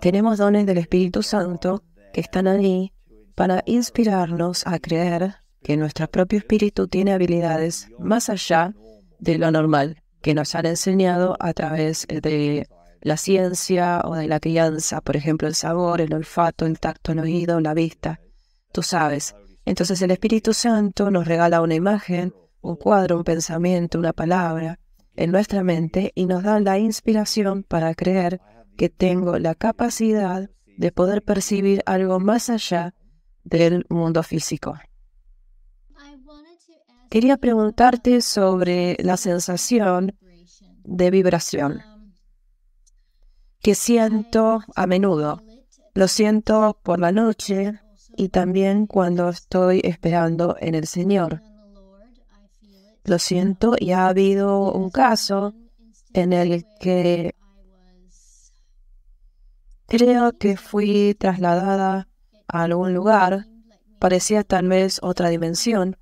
Tenemos dones del Espíritu Santo que están allí para inspirarnos a creer que nuestro propio espíritu tiene habilidades más allá de lo normal que nos han enseñado a través de la ciencia o de la crianza, por ejemplo, el sabor, el olfato, el tacto, el oído, la vista. Tú sabes. Entonces el Espíritu Santo nos regala una imagen, un cuadro, un pensamiento, una palabra en nuestra mente y nos da la inspiración para creer que tengo la capacidad de poder percibir algo más allá del mundo físico. Quería preguntarte sobre la sensación de vibración que siento a menudo. Lo siento por la noche y también cuando estoy esperando en el Señor. Lo siento y ha habido un caso en el que Creo que fui trasladada a algún lugar, parecía tal vez otra dimensión,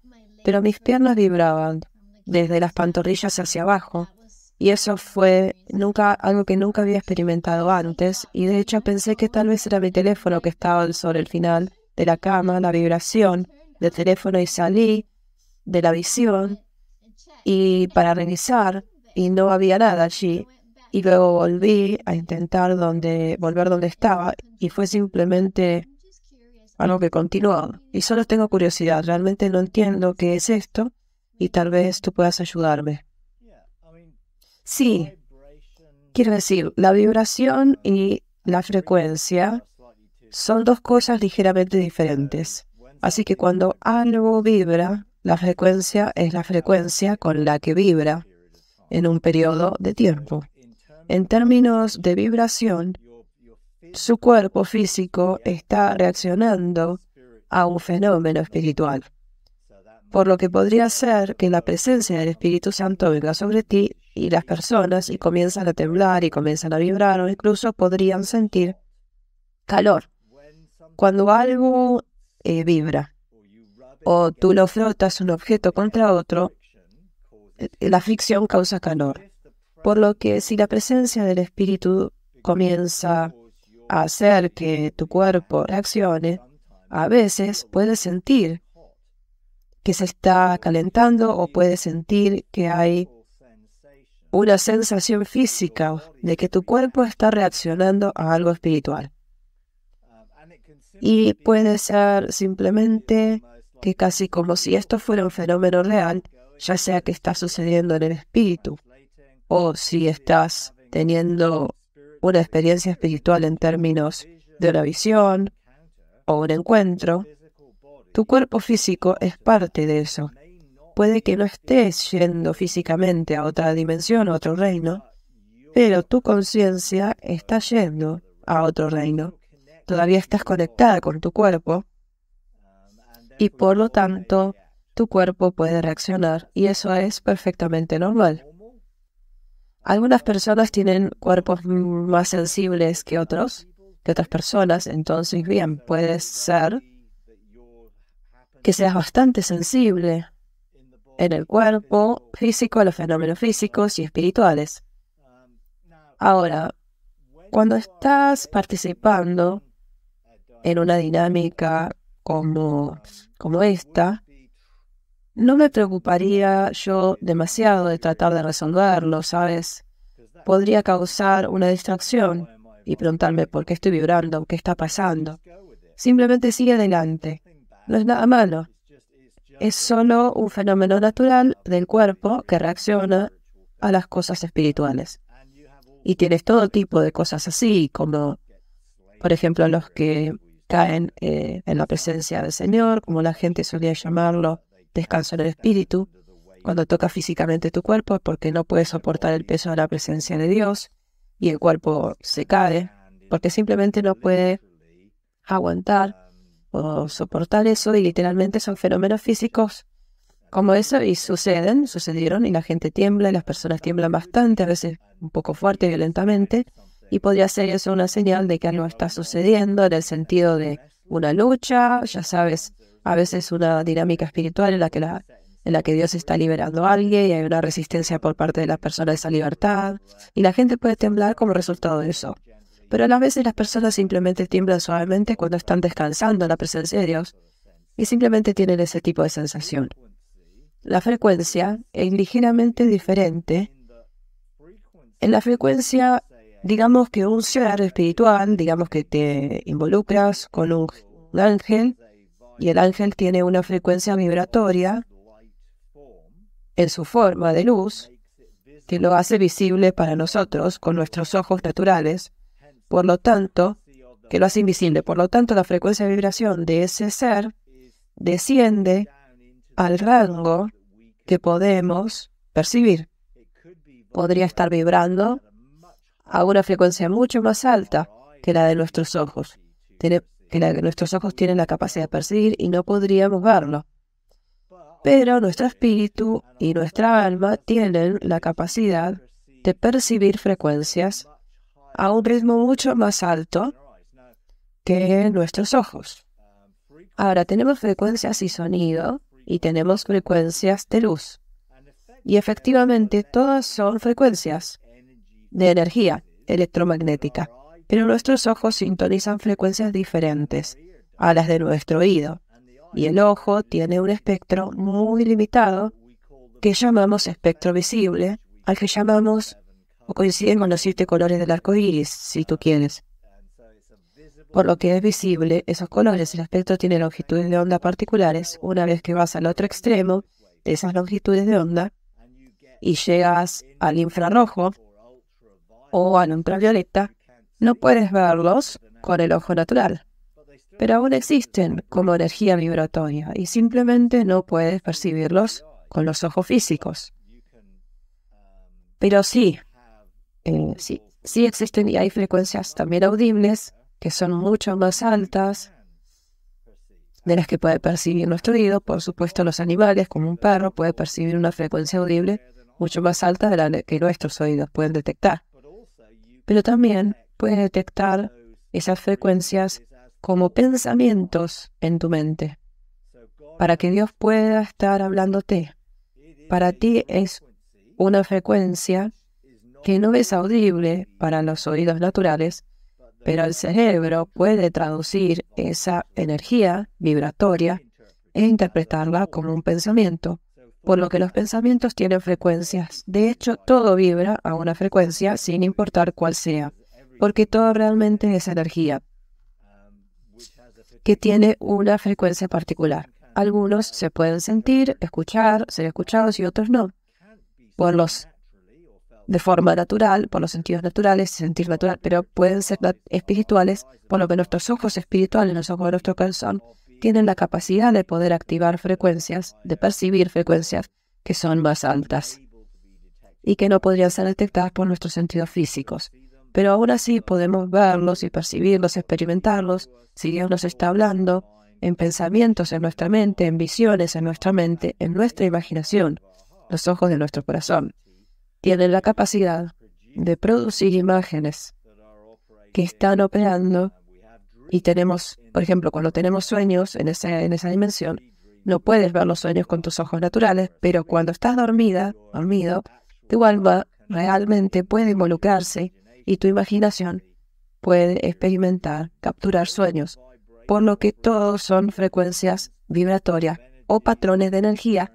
pero mis piernas vibraban desde las pantorrillas hacia abajo. Y eso fue nunca, algo que nunca había experimentado antes. Y de hecho pensé que tal vez era mi teléfono que estaba sobre el final de la cama, la vibración del teléfono y salí de la visión y para revisar y no había nada allí y luego volví a intentar donde, volver donde estaba y fue simplemente algo que continuó. Y solo tengo curiosidad, realmente no entiendo qué es esto y tal vez tú puedas ayudarme. Sí, quiero decir, la vibración y la frecuencia son dos cosas ligeramente diferentes. Así que cuando algo vibra, la frecuencia es la frecuencia con la que vibra en un periodo de tiempo. En términos de vibración, su cuerpo físico está reaccionando a un fenómeno espiritual, por lo que podría ser que la presencia del Espíritu Santo venga sobre ti y las personas y comienzan a temblar y comienzan a vibrar o incluso podrían sentir calor. Cuando algo eh, vibra o tú lo frotas un objeto contra otro, eh, la fricción causa calor. Por lo que si la presencia del espíritu comienza a hacer que tu cuerpo reaccione, a veces puedes sentir que se está calentando o puedes sentir que hay una sensación física de que tu cuerpo está reaccionando a algo espiritual. Y puede ser simplemente que casi como si esto fuera un fenómeno real, ya sea que está sucediendo en el espíritu o si estás teniendo una experiencia espiritual en términos de una visión o un encuentro, tu cuerpo físico es parte de eso. Puede que no estés yendo físicamente a otra dimensión, a otro reino, pero tu conciencia está yendo a otro reino. Todavía estás conectada con tu cuerpo y por lo tanto tu cuerpo puede reaccionar y eso es perfectamente normal. Algunas personas tienen cuerpos más sensibles que otros, que otras personas, entonces bien, puede ser que seas bastante sensible en el cuerpo físico, a los fenómenos físicos y espirituales. Ahora, cuando estás participando en una dinámica como, como esta, no me preocuparía yo demasiado de tratar de resolverlo, ¿sabes? Podría causar una distracción y preguntarme por qué estoy vibrando, qué está pasando. Simplemente sigue adelante. No es nada malo. Es solo un fenómeno natural del cuerpo que reacciona a las cosas espirituales. Y tienes todo tipo de cosas así, como por ejemplo los que caen eh, en la presencia del Señor, como la gente solía llamarlo, descanso en el espíritu, cuando toca físicamente tu cuerpo porque no puedes soportar el peso de la presencia de Dios y el cuerpo se cae, porque simplemente no puede aguantar o soportar eso y literalmente son fenómenos físicos como eso y suceden, sucedieron y la gente tiembla y las personas tiemblan bastante, a veces un poco fuerte, violentamente y podría ser eso una señal de que algo está sucediendo en el sentido de una lucha, ya sabes, a veces una dinámica espiritual en la que, en la que Dios está liberando a alguien y hay una resistencia por parte de la persona a esa libertad, y la gente puede temblar como resultado de eso. Pero a veces las personas simplemente tiemblan suavemente cuando están descansando en la presencia de Dios y simplemente tienen ese tipo de sensación. La frecuencia es ligeramente diferente. En la frecuencia, digamos que un ser espiritual, digamos que te involucras con un ángel, y el ángel tiene una frecuencia vibratoria en su forma de luz que lo hace visible para nosotros con nuestros ojos naturales, por lo tanto, que lo hace invisible. Por lo tanto, la frecuencia de vibración de ese ser desciende al rango que podemos percibir. Podría estar vibrando a una frecuencia mucho más alta que la de nuestros ojos. Tiene que, que nuestros ojos tienen la capacidad de percibir y no podríamos verlo. Pero nuestro espíritu y nuestra alma tienen la capacidad de percibir frecuencias a un ritmo mucho más alto que nuestros ojos. Ahora, tenemos frecuencias y sonido y tenemos frecuencias de luz. Y efectivamente, todas son frecuencias de energía electromagnética. Pero nuestros ojos sintonizan frecuencias diferentes a las de nuestro oído, y el ojo tiene un espectro muy limitado que llamamos espectro visible, al que llamamos, o coinciden con los siete colores del arco iris, si tú quieres. Por lo que es visible, esos colores, el espectro tiene longitudes de onda particulares. Una vez que vas al otro extremo de esas longitudes de onda y llegas al infrarrojo o al ultravioleta, no puedes verlos con el ojo natural, pero aún existen como energía vibratoria y simplemente no puedes percibirlos con los ojos físicos. Pero eh, sí, sí, existen y hay frecuencias también audibles que son mucho más altas de las que puede percibir nuestro oído. Por supuesto, los animales, como un perro, puede percibir una frecuencia audible mucho más alta de la que nuestros oídos pueden detectar. Pero también puedes detectar esas frecuencias como pensamientos en tu mente, para que Dios pueda estar hablándote. Para ti es una frecuencia que no es audible para los oídos naturales, pero el cerebro puede traducir esa energía vibratoria e interpretarla como un pensamiento, por lo que los pensamientos tienen frecuencias. De hecho, todo vibra a una frecuencia sin importar cuál sea porque todo realmente es energía que tiene una frecuencia particular. Algunos se pueden sentir, escuchar, ser escuchados y otros no. Por los de forma natural, por los sentidos naturales, sentir natural, pero pueden ser espirituales, por lo que nuestros ojos espirituales, los ojos de nuestro corazón, tienen la capacidad de poder activar frecuencias, de percibir frecuencias que son más altas y que no podrían ser detectadas por nuestros sentidos físicos pero aún así podemos verlos y percibirlos, experimentarlos, si Dios nos está hablando, en pensamientos en nuestra mente, en visiones en nuestra mente, en nuestra imaginación, los ojos de nuestro corazón. Tienen la capacidad de producir imágenes que están operando y tenemos, por ejemplo, cuando tenemos sueños en esa, en esa dimensión, no puedes ver los sueños con tus ojos naturales, pero cuando estás dormida, dormido, tu alma realmente puede involucrarse y tu imaginación puede experimentar, capturar sueños, por lo que todos son frecuencias vibratorias o patrones de energía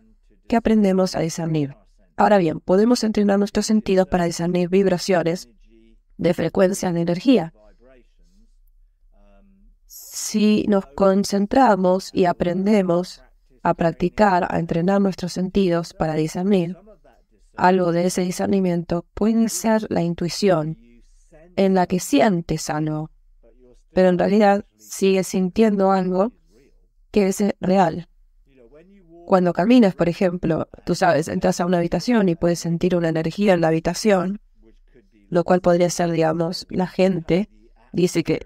que aprendemos a discernir. Ahora bien, podemos entrenar nuestros sentidos para discernir vibraciones de frecuencia de energía. Si nos concentramos y aprendemos a practicar, a entrenar nuestros sentidos para discernir, algo de ese discernimiento puede ser la intuición, en la que sientes sano, pero en realidad sigues sintiendo algo que es eh, real. Cuando caminas, por ejemplo, tú sabes, entras a una habitación y puedes sentir una energía en la habitación, lo cual podría ser, digamos, la gente dice que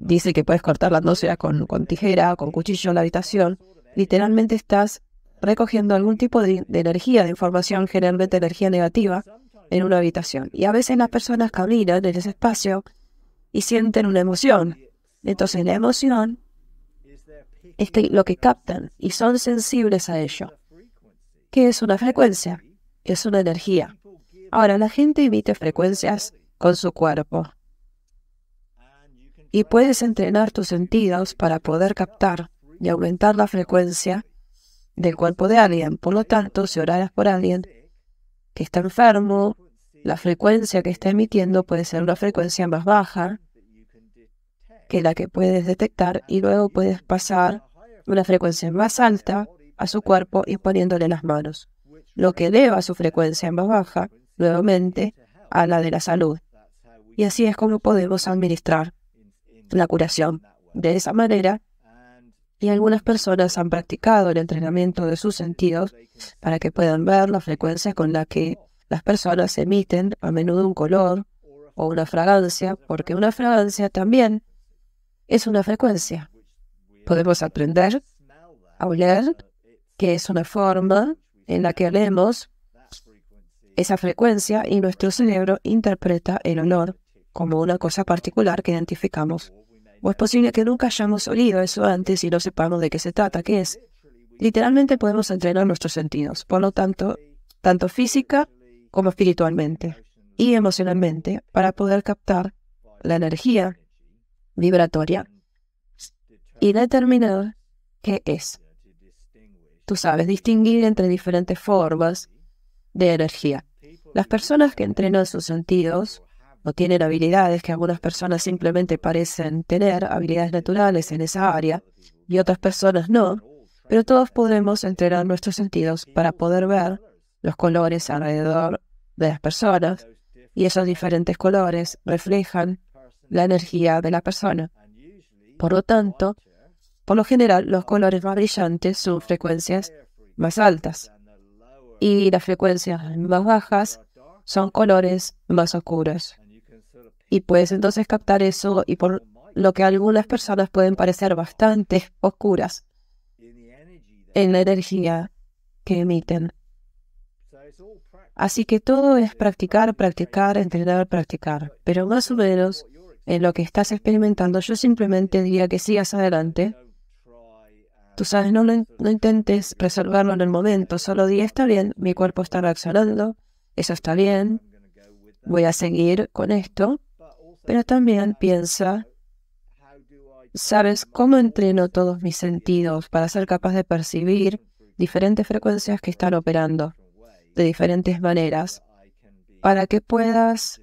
dice que puedes cortar la atmósfera con, con tijera o con cuchillo en la habitación. Literalmente estás recogiendo algún tipo de, de energía, de información, generalmente energía negativa, en una habitación. Y a veces las personas caminan en ese espacio y sienten una emoción. Entonces la emoción es que lo que captan y son sensibles a ello. que es una frecuencia? Es una energía. Ahora, la gente emite frecuencias con su cuerpo. Y puedes entrenar tus sentidos para poder captar y aumentar la frecuencia del cuerpo de alguien. Por lo tanto, si oraras por alguien, que está enfermo, la frecuencia que está emitiendo puede ser una frecuencia más baja que la que puedes detectar y luego puedes pasar una frecuencia más alta a su cuerpo y poniéndole las manos, lo que eleva su frecuencia más baja nuevamente a la de la salud. Y así es como podemos administrar la curación. De esa manera y algunas personas han practicado el entrenamiento de sus sentidos para que puedan ver la frecuencia con la que las personas emiten a menudo un color o una fragancia, porque una fragancia también es una frecuencia. Podemos aprender a oler, que es una forma en la que olemos esa frecuencia y nuestro cerebro interpreta el olor como una cosa particular que identificamos. O es posible que nunca hayamos oído eso antes y no sepamos de qué se trata, qué es. Literalmente podemos entrenar nuestros sentidos, por lo tanto, tanto física como espiritualmente y emocionalmente, para poder captar la energía vibratoria y determinar qué es. Tú sabes distinguir entre diferentes formas de energía. Las personas que entrenan sus sentidos no tienen habilidades que algunas personas simplemente parecen tener, habilidades naturales en esa área, y otras personas no, pero todos podemos entrenar nuestros sentidos para poder ver los colores alrededor de las personas, y esos diferentes colores reflejan la energía de la persona. Por lo tanto, por lo general, los colores más brillantes son frecuencias más altas y las frecuencias más bajas son colores más oscuros y puedes entonces captar eso y por lo que algunas personas pueden parecer bastante oscuras en la energía que emiten. Así que todo es practicar, practicar, entrenar, practicar. Pero más o menos en lo que estás experimentando, yo simplemente diría que sigas adelante. Tú sabes, no, no intentes resolverlo en el momento, solo di está bien, mi cuerpo está reaccionando, eso está bien, voy a seguir con esto pero también piensa, ¿sabes cómo entreno todos mis sentidos para ser capaz de percibir diferentes frecuencias que están operando de diferentes maneras para que puedas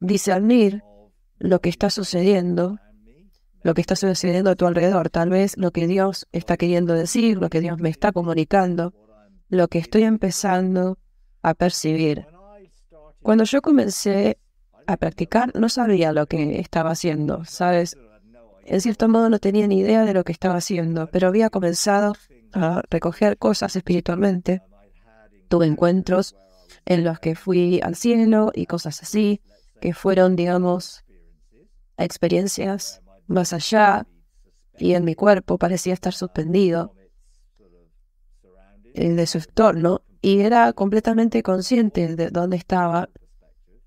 discernir lo que está sucediendo, lo que está sucediendo a tu alrededor, tal vez lo que Dios está queriendo decir, lo que Dios me está comunicando, lo que estoy empezando a percibir. Cuando yo comencé a practicar, no sabía lo que estaba haciendo, ¿sabes? En cierto modo no tenía ni idea de lo que estaba haciendo, pero había comenzado a recoger cosas espiritualmente. Tuve encuentros en los que fui al cielo y cosas así, que fueron, digamos, experiencias más allá y en mi cuerpo parecía estar suspendido de su entorno y era completamente consciente de dónde estaba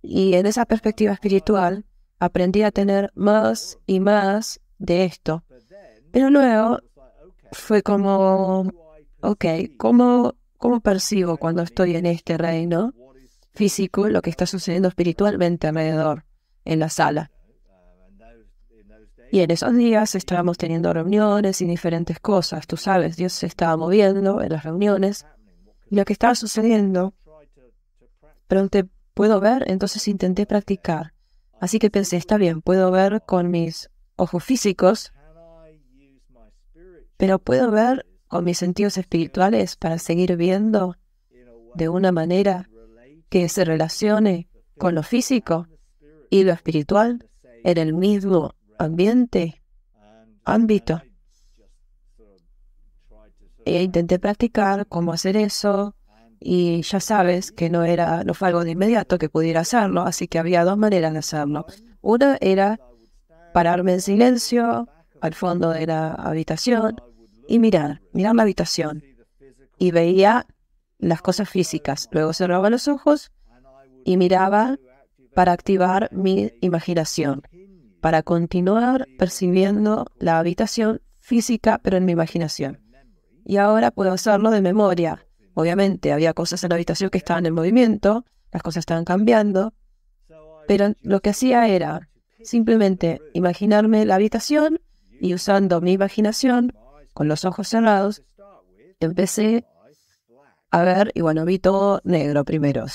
y en esa perspectiva espiritual aprendí a tener más y más de esto. Pero luego fue como, ok, ¿cómo, percibo cuando estoy en este reino físico lo que está sucediendo espiritualmente alrededor en la sala? Y en esos días estábamos teniendo reuniones y diferentes cosas. Tú sabes, Dios se estaba moviendo en las reuniones. lo que estaba sucediendo, pregunté, puedo ver, entonces intenté practicar. Así que pensé, está bien, puedo ver con mis ojos físicos, pero puedo ver con mis sentidos espirituales para seguir viendo de una manera que se relacione con lo físico y lo espiritual en el mismo ambiente, ámbito. E intenté practicar cómo hacer eso, y ya sabes que no, era, lo fue algo de inmediato que pudiera hacerlo, así que había dos maneras de hacerlo. Una era pararme en silencio al fondo de la habitación y mirar, mirar la habitación. Y veía las cosas físicas. Luego cerraba los ojos y miraba para activar mi imaginación, para continuar percibiendo la habitación física, pero en mi imaginación. Y ahora puedo hacerlo de memoria, Obviamente había cosas en la habitación que estaban en movimiento, las cosas estaban cambiando, pero lo que hacía era simplemente imaginarme la habitación y usando mi imaginación, con los ojos cerrados, empecé a ver, y bueno, vi todo negro primero,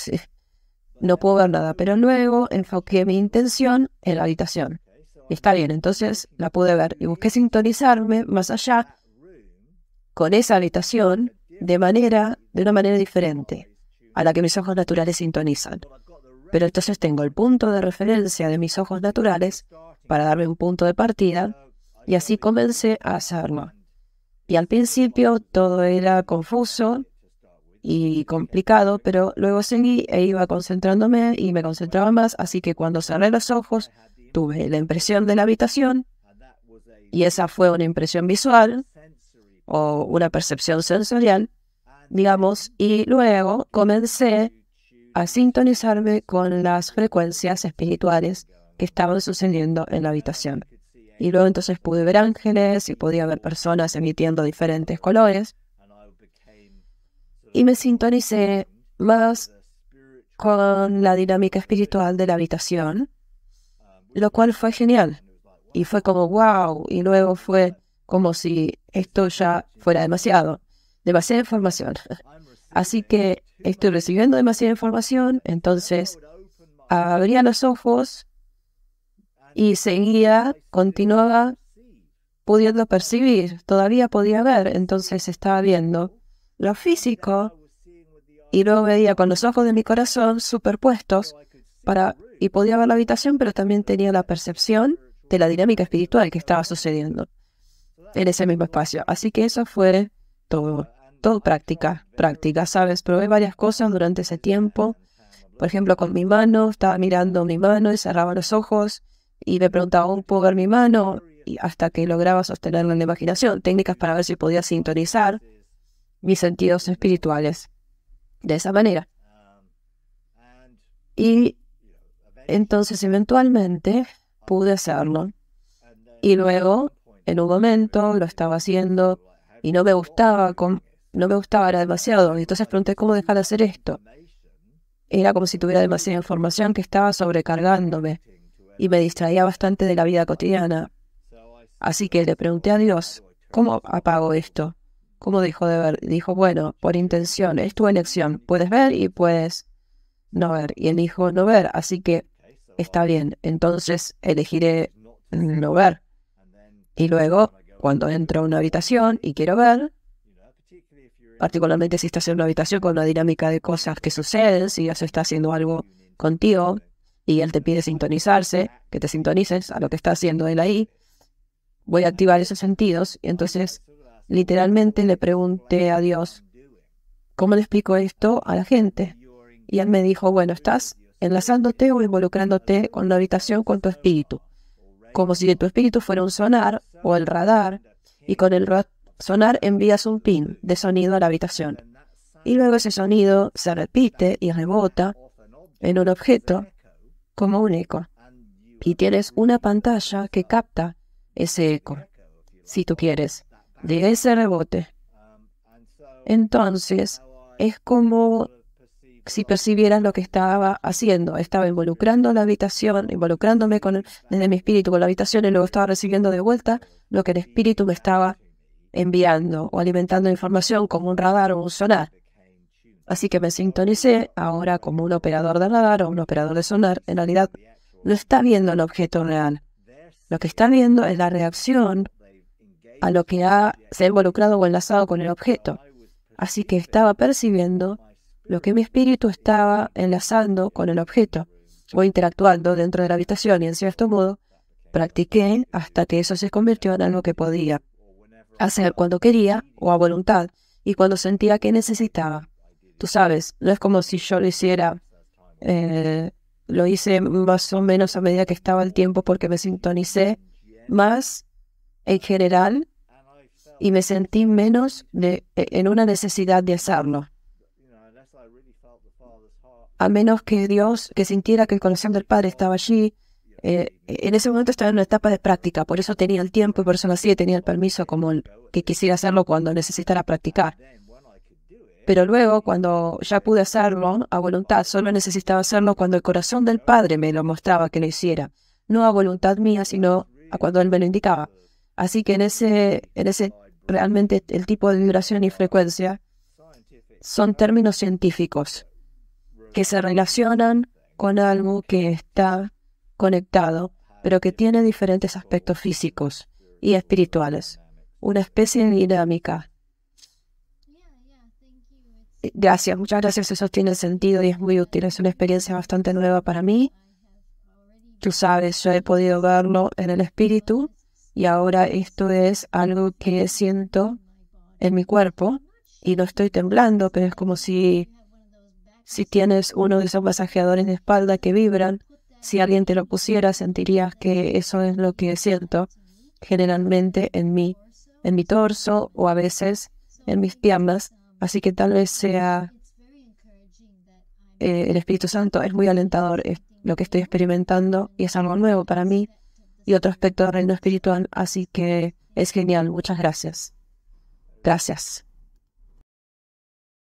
No puedo ver nada, pero luego enfoqué mi intención en la habitación. está bien, entonces la pude ver y busqué sintonizarme más allá con esa habitación de manera, de una manera diferente a la que mis ojos naturales sintonizan. Pero entonces tengo el punto de referencia de mis ojos naturales para darme un punto de partida y así comencé a hacerlo. Y al principio todo era confuso y complicado, pero luego seguí e iba concentrándome y me concentraba más, así que cuando cerré los ojos tuve la impresión de la habitación y esa fue una impresión visual o una percepción sensorial, digamos, y luego comencé a sintonizarme con las frecuencias espirituales que estaban sucediendo en la habitación. Y luego entonces pude ver ángeles y podía ver personas emitiendo diferentes colores. Y me sintonicé más con la dinámica espiritual de la habitación, lo cual fue genial. Y fue como, wow. Y luego fue, como si esto ya fuera demasiado, demasiada información. Así que estoy recibiendo demasiada información, entonces abría los ojos y seguía, continuaba pudiendo percibir, todavía podía ver, entonces estaba viendo lo físico y luego veía con los ojos de mi corazón superpuestos para y podía ver la habitación, pero también tenía la percepción de la dinámica espiritual que estaba sucediendo en ese mismo espacio. Así que eso fue todo, todo práctica, práctica, ¿sabes? Probé varias cosas durante ese tiempo. Por ejemplo, con mi mano, estaba mirando mi mano y cerraba los ojos y me preguntaba, ¿un oh, ¿puedo ver mi mano? Y hasta que lograba sostenerla en la imaginación. Técnicas para ver si podía sintonizar mis sentidos espirituales de esa manera. Y entonces eventualmente pude hacerlo. Y luego en un momento, lo estaba haciendo y no me gustaba, no me gustaba, era demasiado. Y entonces pregunté cómo dejar de hacer esto. Era como si tuviera demasiada información que estaba sobrecargándome y me distraía bastante de la vida cotidiana. Así que le pregunté a Dios, ¿cómo apago esto? ¿Cómo dijo de ver? Dijo, bueno, por intención, es tu elección. Puedes ver y puedes no ver. Y él dijo no ver, así que está bien. Entonces elegiré no ver. Y luego, cuando entro a una habitación y quiero ver, particularmente si estás en una habitación con una dinámica de cosas que suceden, si ya se está haciendo algo contigo y él te pide sintonizarse, que te sintonices a lo que está haciendo él ahí, voy a activar esos sentidos. Y entonces, literalmente le pregunté a Dios, ¿cómo le explico esto a la gente? Y él me dijo, bueno, estás enlazándote o involucrándote con la habitación, con tu espíritu como si tu espíritu fuera un sonar o el radar, y con el sonar envías un pin de sonido a la habitación. Y luego ese sonido se repite y rebota en un objeto como un eco. Y tienes una pantalla que capta ese eco, si tú quieres, de ese rebote. Entonces, es como si percibieran lo que estaba haciendo. Estaba involucrando la habitación, involucrándome con desde mi espíritu con la habitación y luego estaba recibiendo de vuelta lo que el espíritu me estaba enviando o alimentando información como un radar o un sonar. Así que me sintonicé ahora como un operador de radar o un operador de sonar. En realidad no está viendo el objeto real. Lo que está viendo es la reacción a lo que ha, se involucrado o enlazado con el objeto. Así que estaba percibiendo lo que mi espíritu estaba enlazando con el objeto o interactuando dentro de la habitación y en cierto modo practiqué hasta que eso se convirtió en algo que podía hacer cuando quería o a voluntad y cuando sentía que necesitaba. Tú sabes, no es como si yo lo hiciera, eh, lo hice más o menos a medida que estaba el tiempo porque me sintonicé más en general y me sentí menos en una necesidad de hacerlo a menos que Dios, que sintiera que el corazón del Padre estaba allí. Eh, en ese momento estaba en una etapa de práctica, por eso tenía el tiempo y por eso lo tenía el permiso como que quisiera hacerlo cuando necesitara practicar. Pero luego, cuando ya pude hacerlo a voluntad, solo necesitaba hacerlo cuando el corazón del Padre me lo mostraba que lo hiciera, no a voluntad mía, sino a cuando Él me lo indicaba. Así que en ese, en ese realmente el tipo de vibración y frecuencia son términos científicos que se relacionan con algo que está conectado, pero que tiene diferentes aspectos físicos y espirituales. Una especie de dinámica. Gracias, muchas gracias. Eso tiene sentido y es muy útil. Es una experiencia bastante nueva para mí. Tú sabes, yo he podido verlo en el espíritu y ahora esto es algo que siento en mi cuerpo y no estoy temblando, pero es como si si tienes uno de esos masajeadores de espalda que vibran, si alguien te lo pusiera, sentirías que eso es lo que siento generalmente en mí, en mi torso o a veces en mis piernas. Así que tal vez sea eh, el Espíritu Santo. Es muy alentador es lo que estoy experimentando y es algo nuevo para mí y otro aspecto del reino espiritual. Así que es genial. Muchas gracias. Gracias.